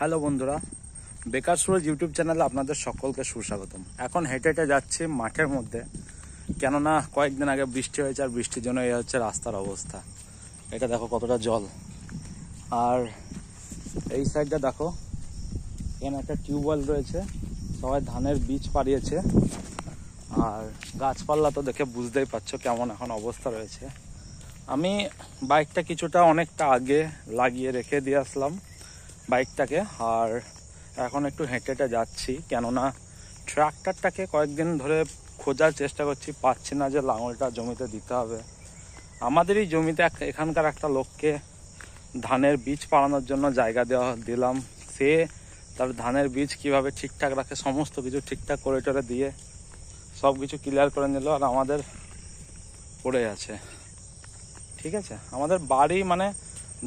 hello বন্ধুরা বেকার Suraj YouTube চ্যানেলে আপনাদের সকলকে সুস্বাগতম এখন হেঁটে হেঁটে যাচ্ছি মাঠের মধ্যে কেননা কয়েকদিন আগে বৃষ্টি হয়েছে আর বৃষ্টির জন্য এই হচ্ছে রাস্তার অবস্থা এটা দেখো কতটা জল আর এই সাইডটা দেখো এখানে একটা টিউবওয়েল রয়েছে সবাই ধানের বীজ পাড়িয়েছে আর গাছপাল্লা তো দেখে বুঝতেই পারছো কেমন এখন অবস্থা রয়েছে আমি বাইকটা কিছুটা অনেকটা আগে লাগিয়ে রেখে দিয়ে আসলাম বাইকটাকে আর এখন একটু হেঁটে হেঁটে যাচ্ছি কেননা ট্রাক্টারটাকে কয়েকদিন ধরে খোঁজার চেষ্টা করছি পাচ্ছি না যে লাঙলটা জমিতে দিতে হবে আমাদেরই জমিতে এখানকার একটা লোককে ধানের বীজ পাড়ানোর জন্য জায়গা দেওয়া দিলাম সে তার ধানের বীজ কিভাবে ঠিকঠাক রাখে সমস্ত কিছু ঠিকঠাক করে টরে দিয়ে সব কিছু ক্লিয়ার করে নিল আর আমাদের পড়ে আছে ঠিক আছে আমাদের বাড়ি মানে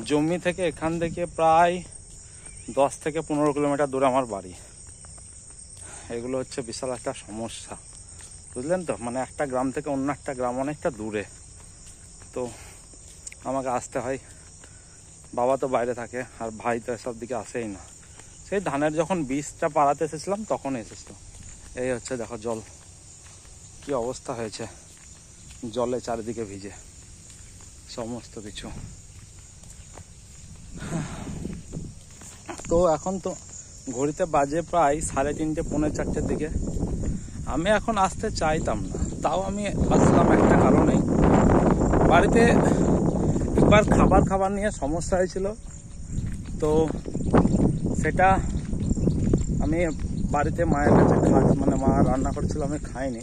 জমি থেকে এখান থেকে প্রায় দশ থেকে পনেরো কিলোমিটার দূরে আমার বাড়ি এগুলো হচ্ছে বিশাল একটা সমস্যা বুঝলেন তো মানে একটা গ্রাম থেকে অন্য একটা গ্রাম অনেকটা দূরে তো আমাকে আসতে হয় বাবা তো বাইরে থাকে আর ভাই তো এসব দিকে আসেই না সেই ধানের যখন বীজটা পাড়াতে এসেছিলাম তখন এসেছিল এই হচ্ছে দেখো জল কি অবস্থা হয়েছে জলে চারিদিকে ভিজে সমস্ত কিছু তো এখন তো ঘড়িতে বাজে প্রায় সাড়ে তিনটে পৌনে চারটের দিকে আমি এখন আসতে চাইতাম না তাও আমি আসলাম একটা কারণেই বাড়িতে একবার খাবার খাবার নিয়ে সমস্যা হয়েছিল তো সেটা আমি বাড়িতে মায়ের কাছে খা মানে মা রান্না করেছিল আমি খাইনি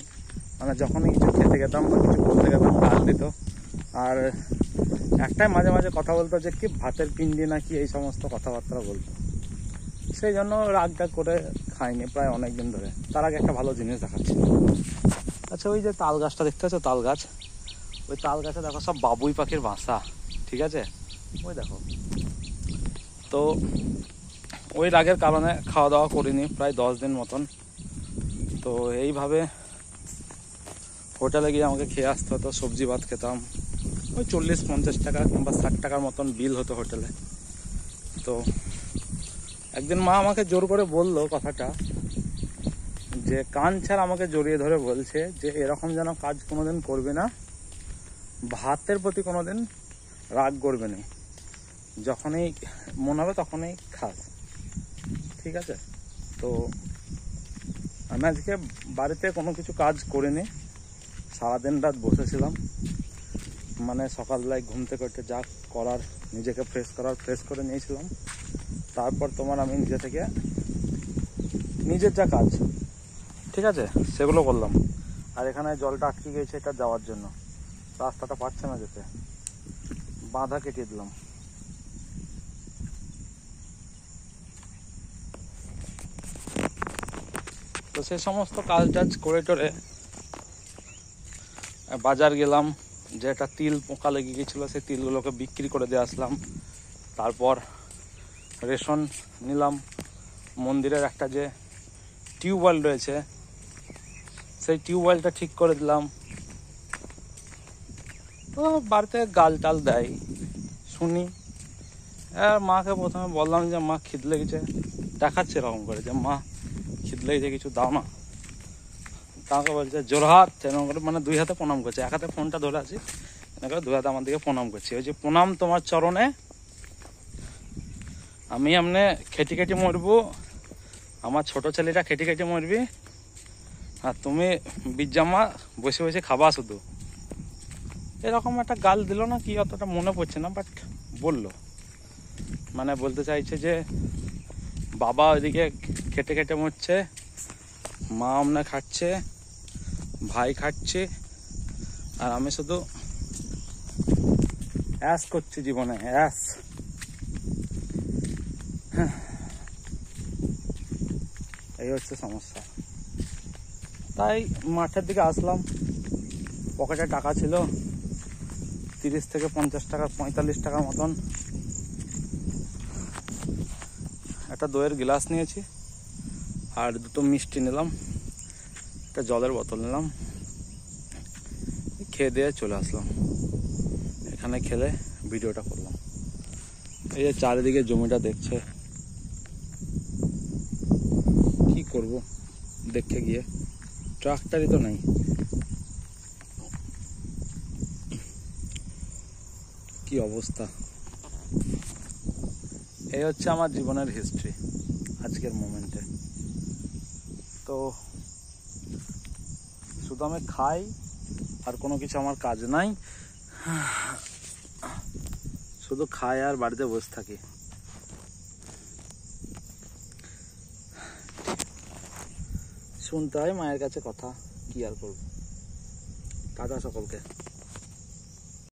মানে যখনই কিছু খেতে গেতাম বা কিছু বলতে গেতাম ডাল দিত আর একটাই মাঝে মাঝে কথা বলতো যে কি ভাতের পিন্ডি নাকি এই সমস্ত কথাবার্তা বলতো সেই জন্য রাগ ডাক করে খাইনি প্রায় অনেক দিন ধরে তার আগে একটা ভালো জিনিস দেখাচ্ছি আচ্ছা ওই যে তাল গাছটা দেখতে পাচ্ছ তাল গাছ ওই তাল গাছে দেখো সব বাবুই পাখির বাসা ঠিক আছে ওই দেখো তো ওই রাগের কারণে খাওয়া দাওয়া করিনি প্রায় দশ দিন মতন তো এইভাবে হোটেলে গিয়ে আমাকে খেয়ে আসতে হতো সবজি ভাত খেতাম ওই চল্লিশ পঞ্চাশ টাকা কিংবা ষাট টাকার মতন বিল হতো হোটেলে তো একদিন মা আমাকে জোর করে বললো কথাটা যে কান ছাড়া আমাকে জড়িয়ে ধরে বলছে যে এরকম যেন কাজ কোনোদিন করবে না ভাতের প্রতি কোনোদিন রাগ করবে না যখনই মনে হবে তখনই খাস ঠিক আছে তো আমি আজকে বাড়িতে কোনো কিছু কাজ করিনি সারাদিন রাত বসেছিলাম মানে সকালবেলায় ঘুম থেকে যা করার নিজেকে ফ্রেশ করার ফ্রেশ করে নিয়েছিলাম তারপর তোমার আমি নিজে থেকে নিজের যা কাজ ঠিক আছে সেগুলো করলাম আর এখানে জলটা আটকে গিয়েছে এটা যাওয়ার জন্য রাস্তাটা পাচ্ছে না যেতে বাঁধা কেটে দিলাম তো সে সমস্ত কাজ টাজ করে টরে বাজার গেলাম যেটা তিল পোকা লেগে গেছিলো সেই তিলগুলোকে বিক্রি করে দিয়ে আসলাম তারপর রেশন নিলাম মন্দিরের একটা যে টিউবওয়েল রয়েছে সেই টিউবওয়েলটা ঠিক করে দিলাম তো বাড়িতে গাল টাল দেয় শুনি আর মাকে প্রথমে বললাম যে মা খিদ লেগেছে দেখাচ্ছে এরকম করে যে মা খিদ লেগেছে কিছু দাও না তাকে বলছে জোরহাত এরকম করে মানে দুই হাতে প্রণাম করছে এক হাতে ফোনটা ধরে আছি এরকম করে দুই হাতে আমার দিকে প্রণাম করছি ওই যে প্রণাম তোমার চরণে আমি আমনে খেটে খেটে মরব আমার ছোট ছেলেটা খেটে খেটে মরবি আর তুমি বিজ্জামা বসে বসে খাবা শুধু এরকম একটা গাল দিল না কি অতটা মনে পড়ছে না বাট বললো মানে বলতে চাইছে যে বাবা ওইদিকে খেটে খেটে মরছে মা আমনা খাচ্ছে ভাই খাচ্ছে আর আমি শুধু অ্যাস করছি জীবনে অ্যাস হ্যাঁ এই হচ্ছে সমস্যা তাই মাঠের দিকে আসলাম পকেটে টাকা ছিল তিরিশ থেকে পঞ্চাশ টাকা পঁয়তাল্লিশ টাকার মতন একটা দইয়ের গ্লাস নিয়েছি আর দুটো মিষ্টি নিলাম একটা জলের বোতল নিলাম খেয়ে দিয়ে চলে আসলাম এখানে খেলে ভিডিওটা করলাম এই যে চারিদিকে জমিটা দেখছে করব দেখতে গিয়ে ট্রাক্টারই তো নাই কি অবস্থা এই হচ্ছে আমার জীবনের হিস্ট্রি আজকের মোমেন্টে তো শুধু আমি খাই আর কোনো কিছু আমার কাজ নাই শুধু খাই আর বাড়িতে বসে থাকি শুনতে হয় মায়ের কাছে কথা কি আর করবো টাটা সকলকে